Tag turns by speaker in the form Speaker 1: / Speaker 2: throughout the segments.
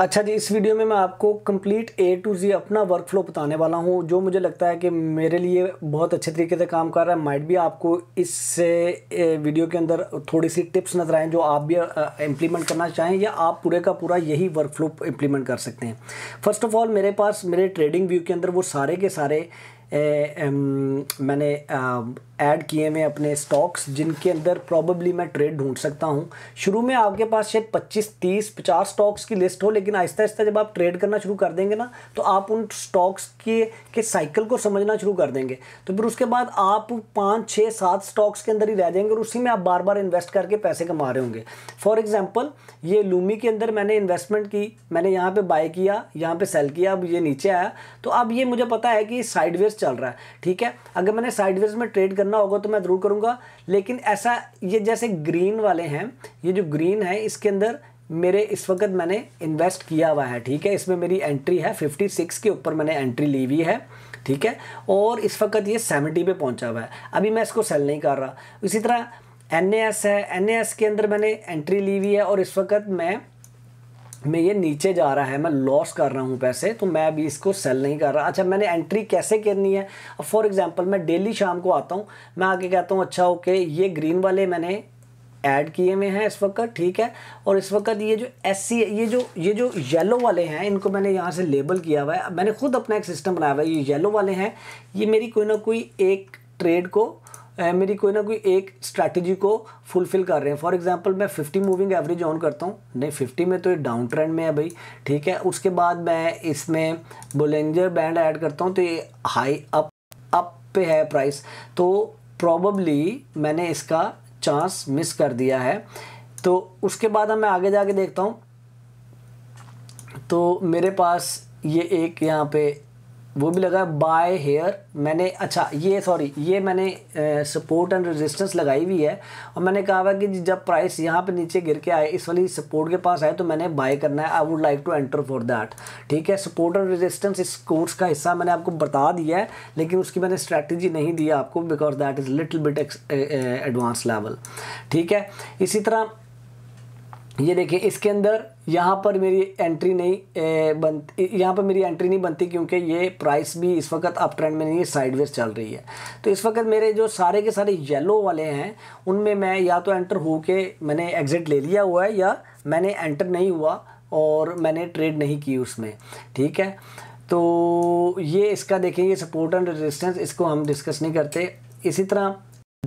Speaker 1: अच्छा जी इस वीडियो में मैं आपको कंप्लीट ए टू जी अपना वर्क फ्लो बताने वाला हूँ जो मुझे लगता है कि मेरे लिए बहुत अच्छे तरीके से काम कर रहा है माइट भी आपको इससे वीडियो के अंदर थोड़ी सी टिप्स नजर आएँ जो आप भी इम्प्लीमेंट करना चाहें या आप पूरे का पूरा यही वर्क फ्लो इम्प्लीमेंट कर सकते हैं फर्स्ट ऑफ ऑल मेरे पास मेरे ट्रेडिंग व्यू के अंदर वो सारे के सारे मैंने ऐड किए हुए अपने स्टॉक्स जिनके अंदर प्रॉबली मैं ट्रेड ढूंढ सकता हूँ शुरू में आपके पास शायद 25, 30, 50 स्टॉक्स की लिस्ट हो लेकिन आहिस्ता आहिस्ता जब आप ट्रेड करना शुरू कर देंगे ना तो आप उन स्टॉक्स के के साइकिल को समझना शुरू कर देंगे तो फिर उसके बाद आप पाँच छः सात स्टॉक्स के अंदर ही रह जाएंगे और उसी में आप बार बार इन्वेस्ट करके पैसे कमा रहे होंगे फॉर एग्जाम्पल ये लूमी के अंदर मैंने इन्वेस्टमेंट की मैंने यहाँ पर बाय किया यहाँ पर सेल किया अब ये नीचे आया तो अब ये मुझे पता है कि साइडवेज चल रहा है ठीक है अगर मैंने साइडवेज में ट्रेड करना होगा तो मैं ज़रूर करूँगा लेकिन ऐसा ये जैसे ग्रीन वाले हैं ये जो ग्रीन है इसके अंदर मेरे इस वक्त मैंने इन्वेस्ट किया हुआ है ठीक है इसमें मेरी एंट्री है 56 के ऊपर मैंने एंट्री ली हुई है ठीक है और इस वक्त ये 70 पे पहुंचा हुआ है अभी मैं इसको सेल नहीं कर रहा इसी तरह एन है एन के अंदर मैंने एंट्री ली हुई है और इस वक्त मैं मैं ये नीचे जा रहा है मैं लॉस कर रहा हूँ पैसे तो मैं अभी इसको सेल नहीं कर रहा अच्छा मैंने एंट्री कैसे करनी है अब फॉर एग्जांपल मैं डेली शाम को आता हूँ मैं आके कहता हूँ अच्छा ओके ये ग्रीन वाले मैंने ऐड किए हुए हैं इस वक्त ठीक है और इस वक्त ये जो एस ये जो ये जो येलो वाले हैं इनको मैंने यहाँ से लेबल किया हुआ है मैंने खुद अपना एक सिस्टम बनाया हुआ है ये येलो वाले हैं ये मेरी कोई ना कोई एक ट्रेड को मेरी कोई ना कोई एक स्ट्रैटेजी को फुलफिल कर रहे हैं फॉर एग्जांपल मैं 50 मूविंग एवरेज ऑन करता हूँ नहीं 50 में तो ये डाउन ट्रेंड में है भाई ठीक है उसके बाद मैं इसमें बोलेंजर बैंड ऐड करता हूँ तो ये हाई अप अप पे है प्राइस तो प्रॉबली मैंने इसका चांस मिस कर दिया है तो उसके बाद मैं आगे जाके देखता हूँ तो मेरे पास ये एक यहाँ पे वो भी लगा बाय हेयर मैंने अच्छा ये सॉरी ये मैंने सपोर्ट एंड रेजिस्टेंस लगाई हुई है और मैंने कहा हुआ कि जब प्राइस यहाँ पे नीचे गिर के आए इस वाली सपोर्ट के पास आए तो मैंने बाय करना है I would like to enter for that ठीक है सपोर्ट एंड रेजिस्टेंस इस कोर्स का हिस्सा मैंने आपको बता दिया है लेकिन उसकी मैंने स्ट्रैटेजी नहीं दी आपको because that is little bit advance level ठीक है इसी तरह ये देखिए इसके अंदर यहाँ पर मेरी एंट्री नहीं ए, बन यहाँ पर मेरी एंट्री नहीं बनती क्योंकि ये प्राइस भी इस वक्त अप ट्रेंड में नहीं है साइडवेज चल रही है तो इस वक्त मेरे जो सारे के सारे येलो वाले हैं उनमें मैं या तो एंटर हो के मैंने एग्ज़िट ले लिया हुआ है या मैंने एंटर नहीं हुआ और मैंने ट्रेड नहीं की उसमें ठीक है तो ये इसका देखें ये सपोर्ट एंड रेजिस्टेंस इसको हम डिस्कस नहीं करते इसी तरह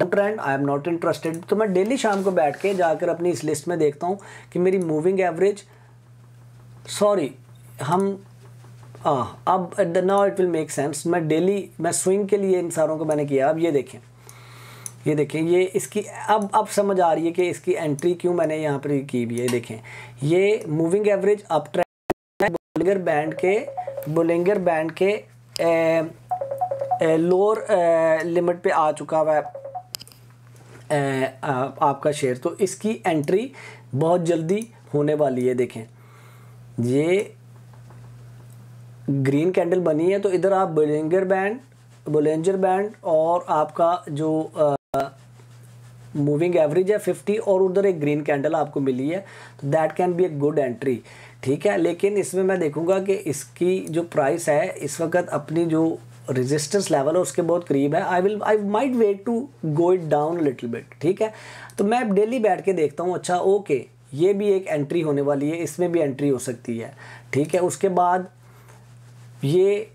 Speaker 1: trend I am not interested तो मैं डेली शाम को बैठ के जाकर अपनी इस लिस्ट में देखता हूँ कि मेरी मूविंग एवरेज सॉरी हम आ, हाँ, अब at the now it will make sense मैं डेली मैं स्विंग के लिए इन सारों को मैंने किया अब ये देखें ये देखें ये इसकी अब अब समझ आ रही है कि इसकी एंट्री क्यों मैंने यहाँ पर की ये देखें ये moving average up trend band के बुलेंगर बैंड के lower uh, limit uh, uh, पे आ चुका हुआ है आपका शेयर तो इसकी एंट्री बहुत जल्दी होने वाली है देखें ये ग्रीन कैंडल बनी है तो इधर आप बोलेंजर बैंड बोलेंजर बैंड और आपका जो मूविंग एवरेज है 50 और उधर एक ग्रीन कैंडल आपको मिली है तो that can be a good entry ठीक है लेकिन इसमें मैं देखूंगा कि इसकी जो प्राइस है इस वक्त अपनी जो रेजिस्टेंस लेवल है उसके बहुत करीब है I will I might wait to go it down little bit ठीक है तो मैं डेली बैठ के देखता हूँ अच्छा ओके ये भी एक एंट्री होने वाली है इसमें भी एंट्री हो सकती है ठीक है उसके बाद ये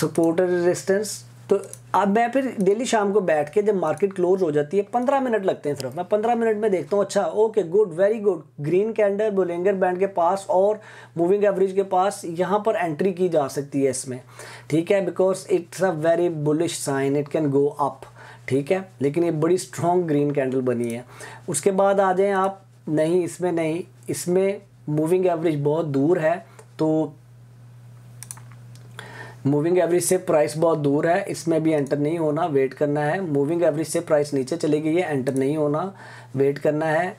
Speaker 1: सपोर्टर रेजिस्टेंस तो अब मैं फिर डेली शाम को बैठ के जब मार्केट क्लोज हो जाती है पंद्रह मिनट लगते हैं सिर्फ मैं पंद्रह मिनट में देखता हूँ अच्छा okay good very good green candle Bollinger band के पास और मूविंग एवरेज के पास यहाँ पर एंट्री की जा सकती है इसमें ठीक है because it's a very bullish sign it can go up ठीक है लेकिन ये बड़ी स्ट्रॉन्ग ग्रीन कैंडल बनी है उसके बाद आ जाएँ आप नहीं इसमें नहीं इसमें मूविंग एवरेज बहुत दूर है तो मूविंग एवरेज से प्राइस बहुत दूर है इसमें भी एंटर नहीं होना वेट करना है मूविंग एवरेज से प्राइस नीचे चली गई है एंटर नहीं होना वेट करना है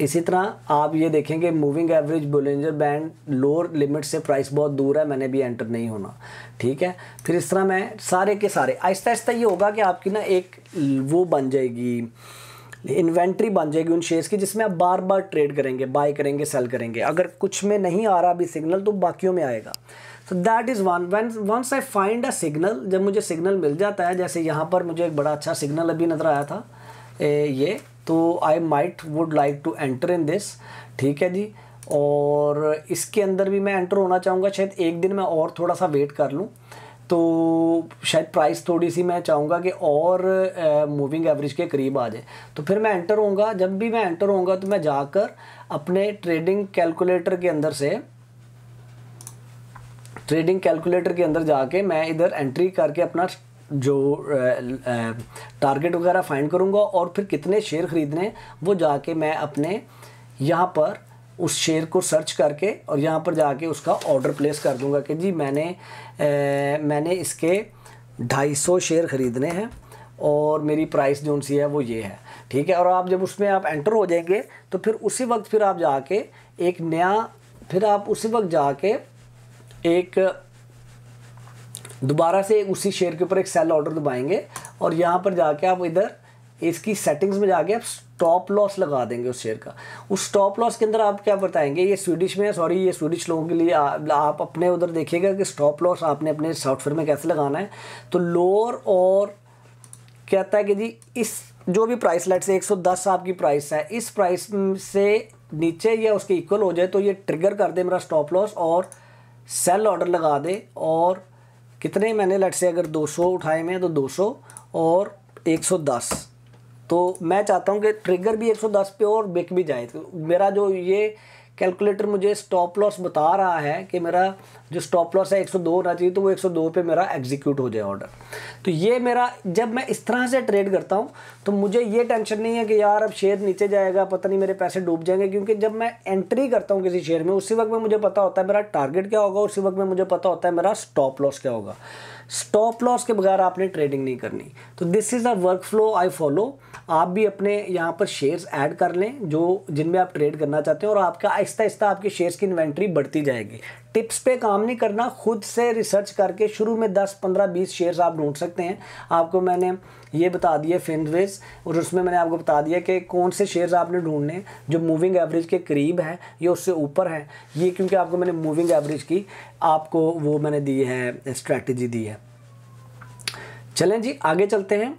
Speaker 1: इसी तरह आप ये देखेंगे moving average Bollinger band lower limit से प्राइस बहुत दूर है मैंने भी एंटर नहीं होना ठीक है फिर इस तरह मैं सारे के सारे आहिस्ता आहिस्ता ये होगा कि आपकी ना एक वो बन जाएगी इन्वेंट्री बन जाएगी उन शेयर्स की जिसमें आप बार बार ट्रेड करेंगे बाय करेंगे सेल करेंगे अगर कुछ में नहीं आ रहा अभी सिग्नल तो बाकियों में आएगा so that is one one once I find a signal जब मुझे सिग्नल मिल जाता है जैसे यहाँ पर मुझे एक बड़ा अच्छा सिग्नल अभी नज़र आया था ए, ये तो I might would like to enter in this ठीक है जी और इसके अंदर भी मैं एंटर होना चाहूँगा शायद एक दिन मैं और थोड़ा सा वेट कर लूँ तो शायद प्राइस थोड़ी सी मैं चाहूँगा कि और मूविंग एवरेज के करीब आ जाए तो फिर मैं एंटर होऊंगा जब भी मैं एंटर होऊंगा तो मैं जाकर अपने ट्रेडिंग कैलकुलेटर के अंदर से ट्रेडिंग कैलकुलेटर के अंदर जाके मैं इधर एंट्री करके अपना जो टारगेट वगैरह फाइंड करूँगा और फिर कितने शेयर ख़रीदने वो जाके मैं अपने यहाँ पर उस शेयर को सर्च करके और यहाँ पर जाके उसका ऑर्डर प्लेस कर दूँगा कि जी मैंने ए, मैंने इसके ढाई सौ शेयर ख़रीदने हैं और मेरी प्राइस जो सी है वो ये है ठीक है और आप जब उसमें आप एंटर हो जाएंगे तो फिर उसी वक्त फिर आप जाके एक नया फिर आप उसी वक्त जाके एक दोबारा से उसी शेयर के ऊपर एक सेल ऑर्डर दबाएंगे और यहाँ पर जाके आप इधर इसकी सेटिंग्स में जाके आप स्टॉप लॉस लगा देंगे उस शेयर का उस स्टॉप लॉस के अंदर आप क्या बताएंगे ये स्वीडिश में सॉरी ये स्वीडिश लोगों के लिए आ, आप अपने उधर देखिएगा कि स्टॉप लॉस आपने अपने सॉफ्टवेयर में कैसे लगाना है तो लोअर और कहता है कि जी इस जो भी प्राइस लाइट से 110 आपकी प्राइस है इस प्राइस से नीचे या उसके इक्वल हो जाए तो ये ट्रिगर कर दे मेरा स्टॉप लॉस और सेल ऑर्डर लगा दे और कितने मैंने लट से अगर 200 उठाए में तो 200 और 110 तो मैं चाहता हूँ कि ट्रिगर भी 110 पे और बिक भी जाए तो मेरा जो ये कैलकुलेटर मुझे स्टॉप लॉस बता रहा है कि मेरा जो स्टॉप लॉस है 102 होना चाहिए तो वो 102 पे मेरा एग्जीक्यूट हो जाए ऑर्डर तो ये मेरा जब मैं इस तरह से ट्रेड करता हूँ तो मुझे ये टेंशन नहीं है कि यार अब शेयर नीचे जाएगा पता नहीं मेरे पैसे डूब जाएंगे क्योंकि जब मैं एंट्री करता हूँ किसी शेयर में उसी वक्त में मुझे पता होता है मेरा टारगेट क्या होगा उसी वक्त में मुझे पता होता है मेरा स्टॉप लॉस क्या होगा स्टॉप लॉस के बगैर आपने ट्रेडिंग नहीं करनी तो this is a workflow I follow आप भी अपने यहाँ पर शेयर्स ऐड कर लें जो जिनमें आप ट्रेड करना चाहते हैं और आपका आहिस्ता आहिस्ता आपके शेयर्स की इन्वेंट्री बढ़ती जाएगी टिप्स पे काम नहीं करना खुद से रिसर्च करके शुरू में 10, 15, 20 शेयर्स आप ढूंढ सकते हैं आपको मैंने ये बता दिया फिनवेज और उसमें मैंने आपको बता दिया कि कौन से शेयर्स आपने ढूंढने जो मूविंग एवरेज के करीब हैं या उससे ऊपर हैं ये क्योंकि आपको मैंने मूविंग एवरेज की आपको वो मैंने दी है स्ट्रैटेजी दी है चलें जी आगे चलते हैं